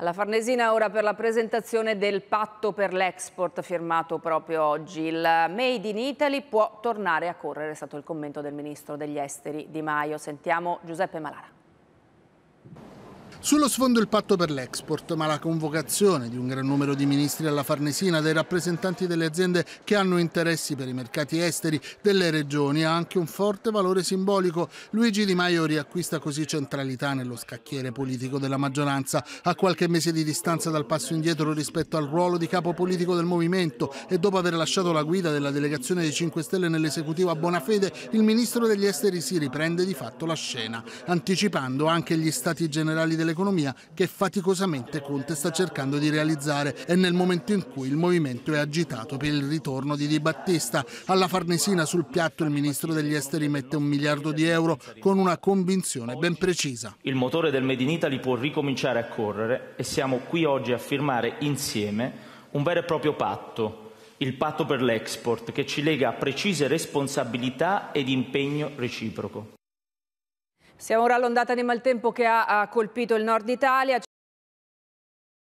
Alla Farnesina ora per la presentazione del patto per l'export firmato proprio oggi. Il Made in Italy può tornare a correre, è stato il commento del Ministro degli Esteri Di Maio. Sentiamo Giuseppe Malara. Sullo sfondo il patto per l'export, ma la convocazione di un gran numero di ministri alla Farnesina, dei rappresentanti delle aziende che hanno interessi per i mercati esteri delle regioni, ha anche un forte valore simbolico. Luigi Di Maio riacquista così centralità nello scacchiere politico della maggioranza, a qualche mese di distanza dal passo indietro rispetto al ruolo di capo politico del movimento e dopo aver lasciato la guida della delegazione dei 5 Stelle nell'esecutivo a Bonafede, il ministro degli esteri si riprende di fatto la scena, anticipando anche gli stati generali della dell'economia che faticosamente Conte sta cercando di realizzare e nel momento in cui il movimento è agitato per il ritorno di Di Battista. Alla Farnesina sul piatto il ministro degli esteri mette un miliardo di euro con una convinzione ben precisa. Il motore del Made in Italy può ricominciare a correre e siamo qui oggi a firmare insieme un vero e proprio patto il patto per l'export che ci lega a precise responsabilità ed impegno reciproco. Siamo ora all'ondata di maltempo che ha colpito il nord Italia.